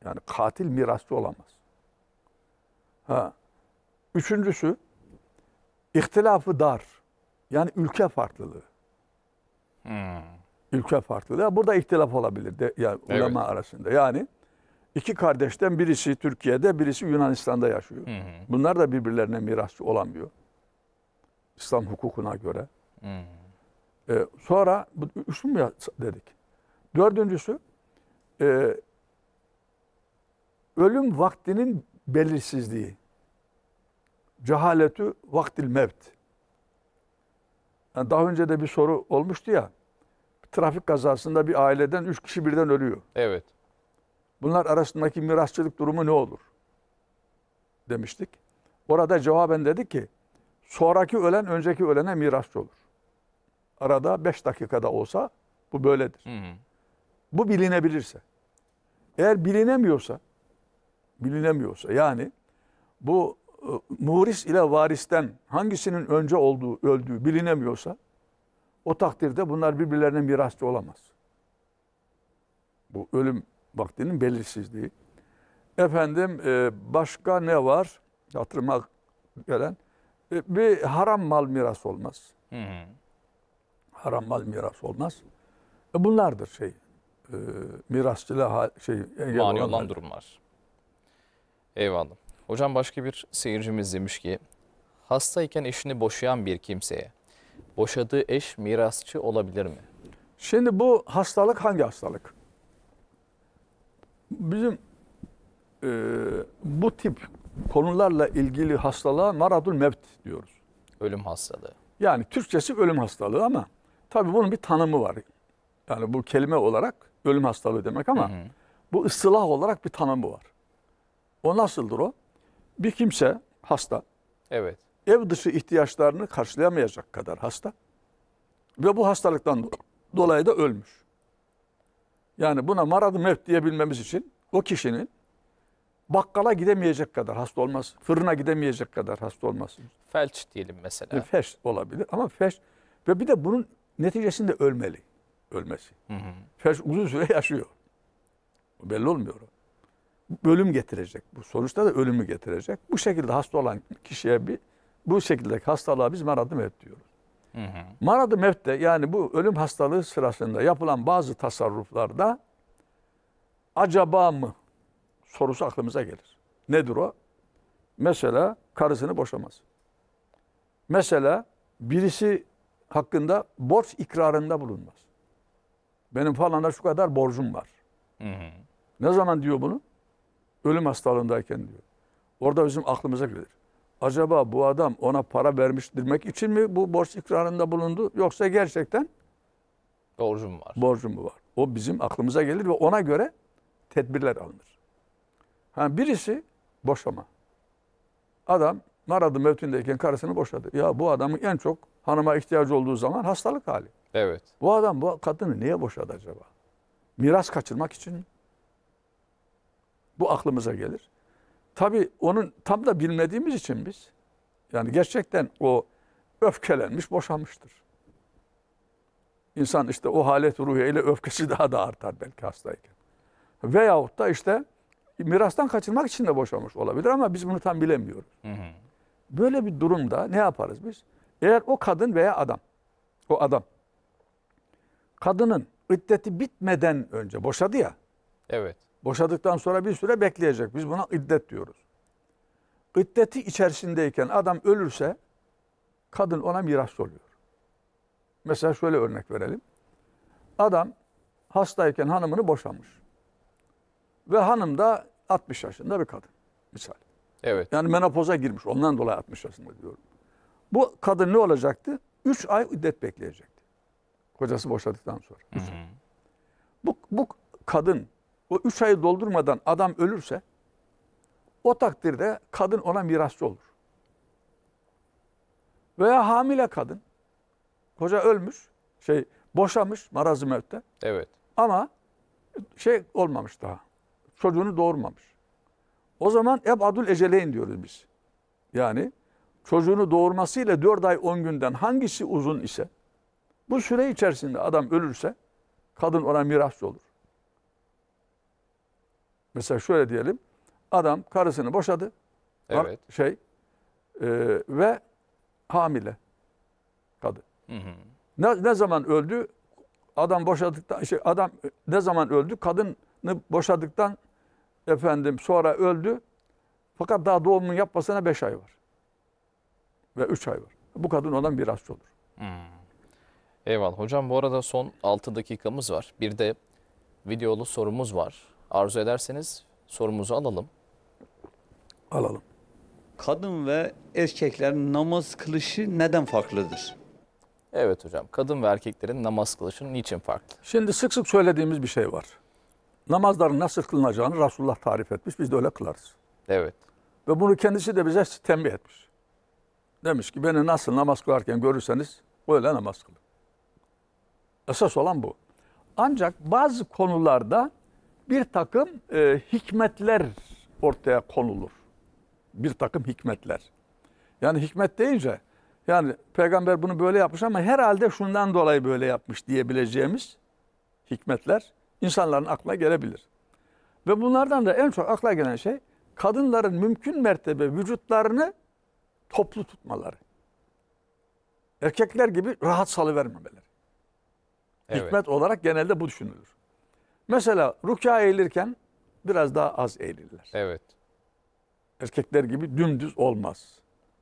S2: Yani katil mirasçı olamaz. Ha. Üçüncüsü ihtilafı dar. Yani ülke farklılığı. Hmm. Ülke farklılığı. Burada ihtilaf olabilir de, yani evet. ulema arasında. Yani İki kardeşten birisi Türkiye'de, birisi Yunanistan'da yaşıyor. Hı hı. Bunlar da birbirlerine mirasçı olamıyor. İslam hukukuna göre. Hı hı. Ee, sonra, üçlü mü dedik? Dördüncüsü, e, ölüm vaktinin belirsizliği. Cehaletü vaktil mevt. Yani daha önce de bir soru olmuştu ya. Trafik kazasında bir aileden üç kişi birden ölüyor. Evet. Bunlar arasındaki mirasçılık durumu ne olur? Demiştik. Orada cevaben dedi ki, sonraki ölen önceki ölene mirasçı olur. Arada beş dakikada olsa bu böyledir. Hı hı. Bu bilinebilirse. Eğer bilinemiyorsa, bilinemiyorsa yani bu e, muhris ile varisten hangisinin önce olduğu, öldüğü bilinemiyorsa o takdirde bunlar birbirlerine mirasçı olamaz. Bu ölüm vaktinin belirsizliği. Efendim e, başka ne var? Hatırıma gelen. E, bir haram mal miras olmaz. Hı hı. Haram mal miras olmaz. E, bunlardır şey. E, mirasçıyla şey Mani olan durumlar.
S1: Eyvallah. Hocam başka bir seyircimiz demiş ki hastayken eşini boşayan bir kimseye boşadığı eş mirasçı olabilir mi?
S2: Şimdi bu hastalık hangi hastalık? Bizim e, bu tip konularla ilgili hastalığa maradul mevt diyoruz. Ölüm hastalığı. Yani Türkçesi ölüm hastalığı ama tabii bunun bir tanımı var. Yani bu kelime olarak ölüm hastalığı demek ama hı hı. bu ıslah olarak bir tanımı var. O nasıldır o? Bir kimse hasta. Evet. Ev dışı ihtiyaçlarını karşılayamayacak kadar hasta. Ve bu hastalıktan dolayı da ölmüş. Yani buna marad-ı mevt diyebilmemiz için o kişinin bakkala gidemeyecek kadar hasta olmaz. Fırına gidemeyecek kadar hasta olmaz.
S1: Felç diyelim mesela. E,
S2: felç olabilir ama felç ve bir de bunun neticesinde ölmeli. Ölmesi. Hı hı. Felç uzun süre [LAUGHS] yaşıyor. Belli olmuyor. Ölüm getirecek. Bu sonuçta da ölümü getirecek. Bu şekilde hasta olan kişiye bir bu şekilde hastalığa biz marad-ı mevt diyoruz. Hı hı. Marad-ı Mevt'te yani bu ölüm hastalığı sırasında yapılan bazı tasarruflarda acaba mı sorusu aklımıza gelir. Nedir o? Mesela karısını boşamaz. Mesela birisi hakkında borç ikrarında bulunmaz. Benim falan da şu kadar borcum var. Hı hı. Ne zaman diyor bunu? Ölüm hastalığındayken diyor. Orada bizim aklımıza gelir acaba bu adam ona para vermiştirmek için mi bu borç ikrarında bulundu yoksa gerçekten borcum var? Borcu mu var? O bizim aklımıza gelir ve ona göre tedbirler alınır. Ha birisi boşama. Adam maradı mevtindeyken karısını boşadı. Ya bu adamın en çok hanıma ihtiyacı olduğu zaman hastalık hali. Evet. Bu adam bu kadını niye boşadı acaba? Miras kaçırmak için mi? Bu aklımıza gelir. Tabi onun tam da bilmediğimiz için biz yani gerçekten o öfkelenmiş boşanmıştır. İnsan işte o halet ile öfkesi [LAUGHS] daha da artar belki hastayken. Veyahut da işte mirastan kaçırmak için de boşanmış olabilir ama biz bunu tam bilemiyoruz. Hı hı. Böyle bir durumda ne yaparız biz? Eğer o kadın veya adam, o adam, kadının iddeti bitmeden önce boşadı ya. Evet. Boşadıktan sonra bir süre bekleyecek. Biz buna iddet diyoruz. İddeti içerisindeyken adam ölürse kadın ona miras oluyor. Mesela şöyle örnek verelim. Adam hastayken hanımını boşamış. Ve hanım da 60 yaşında bir kadın. Misal. Evet. Yani menopoza girmiş. Ondan dolayı 60 yaşında diyorum. Bu kadın ne olacaktı? 3 ay iddet bekleyecekti. Kocası boşadıktan sonra. Hı hı. Bu, bu kadın o üç ayı doldurmadan adam ölürse o takdirde kadın ona mirasçı olur. Veya hamile kadın koca ölmüş, şey boşamış marazı mevtte. Evet. Ama şey olmamış daha. Çocuğunu doğurmamış. O zaman eb adul eceleyn diyoruz biz. Yani çocuğunu doğurmasıyla dört ay on günden hangisi uzun ise bu süre içerisinde adam ölürse kadın ona mirasçı olur. Mesela şöyle diyelim. Adam karısını boşadı. Evet. Şey e, ve hamile kadın. Hı hı. Ne, ne zaman öldü? Adam boşadıktan şey, adam ne zaman öldü? Kadını boşadıktan efendim sonra öldü. Fakat daha doğumunu yapmasına beş ay var. Ve üç ay var. Bu kadın olan mirasçı olur.
S1: Hmm. Eyvallah. Hocam bu arada son altı dakikamız var. Bir de videolu sorumuz var. Arzu ederseniz sorumuzu alalım. Alalım. Kadın ve erkeklerin namaz kılışı neden farklıdır? Evet
S2: hocam. Kadın ve erkeklerin namaz kılışı niçin farklı? Şimdi sık sık söylediğimiz bir şey var. Namazların nasıl kılınacağını Resulullah tarif etmiş. Biz de öyle kılarız. Evet. Ve bunu kendisi de bize tembih etmiş. Demiş ki beni nasıl namaz kılarken görürseniz öyle namaz kılın. Esas olan bu. Ancak bazı konularda bir takım e, hikmetler ortaya konulur. Bir takım hikmetler. Yani hikmet deyince yani peygamber bunu böyle yapmış ama herhalde şundan dolayı böyle yapmış diyebileceğimiz hikmetler insanların aklına gelebilir. Ve bunlardan da en çok akla gelen şey kadınların mümkün mertebe vücutlarını toplu tutmaları. Erkekler gibi rahat salıvermemeleri. Evet. Hikmet olarak genelde bu düşünülür. Mesela ruka eğilirken biraz daha az eğilirler. Evet. Erkekler gibi dümdüz olmaz.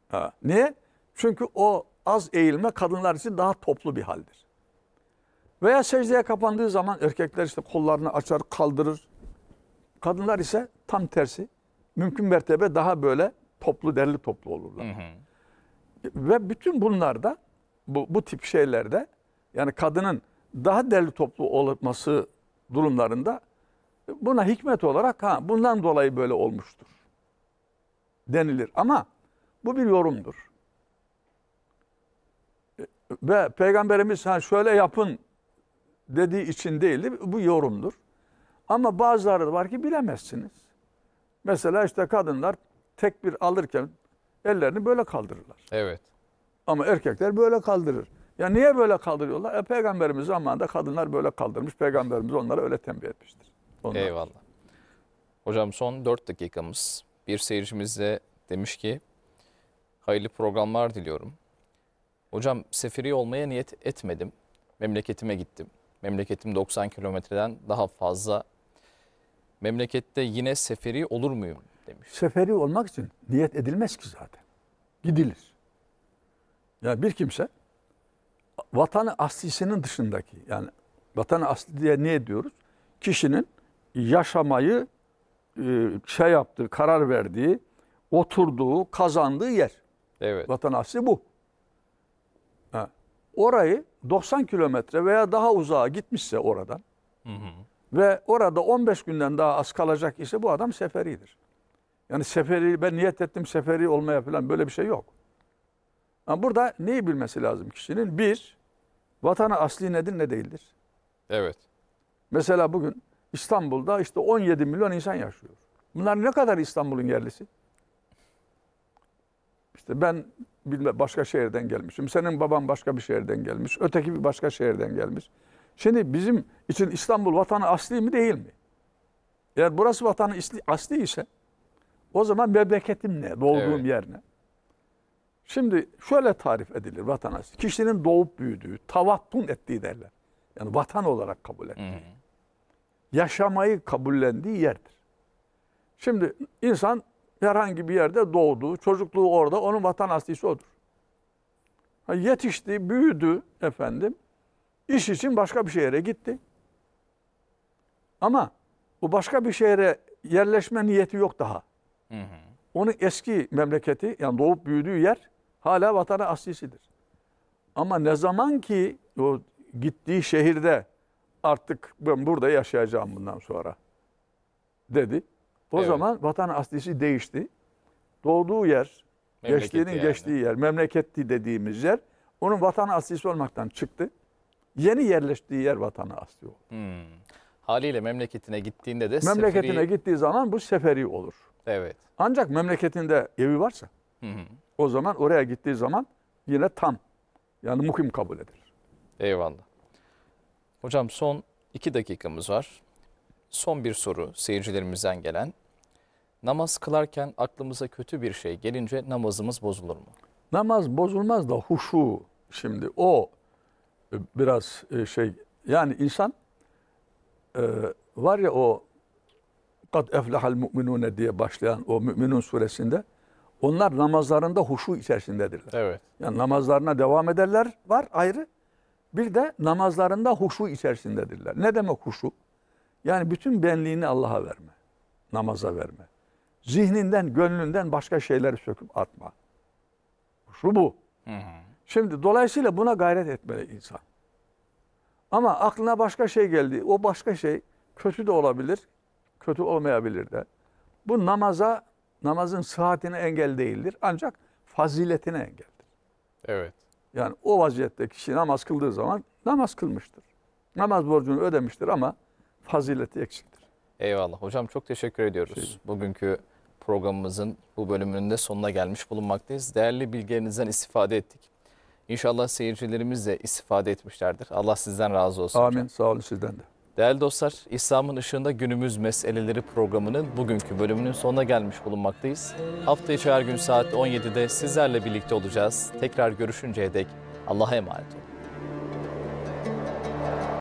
S2: Ha. Niye? Çünkü o az eğilme kadınlar için daha toplu bir haldir. Veya secdeye kapandığı zaman erkekler işte kollarını açar kaldırır. Kadınlar ise tam tersi. Mümkün mertebe daha böyle toplu derli toplu olurlar. Hı hı. Ve bütün bunlarda bu, bu tip şeylerde yani kadının daha derli toplu olması durumlarında buna hikmet olarak ha bundan dolayı böyle olmuştur denilir. Ama bu bir yorumdur. E, ve Peygamberimiz ha şöyle yapın dediği için değildi. Bu yorumdur. Ama bazıları var ki bilemezsiniz. Mesela işte kadınlar tekbir alırken ellerini böyle kaldırırlar. Evet. Ama erkekler böyle kaldırır. Ya niye böyle kaldırıyorlar? E, peygamberimiz zamanında kadınlar böyle kaldırmış. Peygamberimiz onlara öyle tembih etmiştir.
S1: Onlar. Eyvallah. Hocam son 4 dakikamız. Bir seyircimiz de demiş ki hayırlı programlar diliyorum. Hocam seferi olmaya niyet etmedim. Memleketime gittim. Memleketim 90 kilometreden daha fazla. Memlekette yine seferi olur muyum demiş.
S2: Seferi olmak için niyet edilmez ki zaten. Gidilir. Ya yani bir kimse vatanı aslisinin dışındaki yani vatanı asli diye ne diyoruz? Kişinin yaşamayı e, şey yaptığı, karar verdiği, oturduğu, kazandığı yer. Evet. Vatan asli bu. Ha. Orayı 90 kilometre veya daha uzağa gitmişse oradan hı hı. ve orada 15 günden daha az kalacak ise bu adam seferidir. Yani seferi, ben niyet ettim seferi olmaya falan böyle bir şey yok. Ama burada neyi bilmesi lazım kişinin? Bir, vatanı asli nedir ne değildir? Evet. Mesela bugün İstanbul'da işte 17 milyon insan yaşıyor. Bunlar ne kadar İstanbul'un yerlisi? İşte ben bilme başka şehirden gelmişim. Senin baban başka bir şehirden gelmiş. Öteki bir başka şehirden gelmiş. Şimdi bizim için İstanbul vatanı asli mi değil mi? Eğer burası vatanı asli, ise o zaman memleketim ne? Doğduğum evet. yer ne? Şimdi şöyle tarif edilir vatandaş. Kişinin doğup büyüdüğü, tavattun ettiği derler. Yani vatan olarak kabul ettiği. Hı hı. Yaşamayı kabullendiği yerdir. Şimdi insan herhangi bir yerde doğdu, çocukluğu orada, onun vatan aslisi odur. Yetişti, büyüdü efendim. İş için başka bir şehre gitti. Ama bu başka bir şehre yerleşme niyeti yok daha. Hı hı. Onun eski memleketi yani doğup büyüdüğü yer Hala vatanı aslisidir. Ama ne zaman ki o gittiği şehirde artık ben burada yaşayacağım bundan sonra dedi. O evet. zaman vatan aslisi değişti. Doğduğu yer, Memleketi geçtiğinin yani. geçtiği yer, memleketti dediğimiz yer onun vatan aslisi olmaktan çıktı. Yeni yerleştiği yer vatanı asli oldu.
S1: Hmm. Haliyle memleketine gittiğinde de memleketine seferi...
S2: gittiği zaman bu seferi olur. Evet. Ancak memleketinde evi varsa. Hı hı. O zaman oraya gittiği zaman yine tam yani muhim kabul edilir.
S1: Eyvallah. Hocam son iki dakikamız var. Son bir soru seyircilerimizden gelen. Namaz kılarken aklımıza kötü bir şey gelince
S2: namazımız bozulur mu? Namaz bozulmaz da huşu şimdi o e, biraz e, şey yani insan e, var ya o kad eflehal müminune diye başlayan o müminun suresinde onlar namazlarında huşu içerisindedirler. Evet. Yani namazlarına devam ederler var ayrı. Bir de namazlarında huşu içerisindedirler. Ne demek huşu? Yani bütün benliğini Allah'a verme. Namaza verme. Zihninden, gönlünden başka şeyleri söküp atma. Huşu bu. Hı hı. Şimdi dolayısıyla buna gayret etmeli insan. Ama aklına başka şey geldi. O başka şey kötü de olabilir, kötü olmayabilir de. Bu namaza namazın sıhhatine engel değildir. Ancak faziletine engeldir. Evet. Yani o vaziyette kişi namaz kıldığı zaman namaz kılmıştır. Namaz borcunu ödemiştir ama fazileti eksiktir.
S1: Eyvallah. Hocam çok teşekkür ediyoruz. Şey, Bugünkü programımızın bu bölümünün de sonuna gelmiş bulunmaktayız. Değerli bilgilerinizden istifade ettik. İnşallah seyircilerimiz de istifade etmişlerdir. Allah sizden razı olsun. Amin. Hocam. Sağ olun sizden de. Değerli dostlar, İslam'ın ışığında günümüz meseleleri programının bugünkü bölümünün sonuna gelmiş bulunmaktayız. Hafta içi her gün saat 17'de sizlerle birlikte olacağız. Tekrar görüşünceye dek Allah'a emanet olun.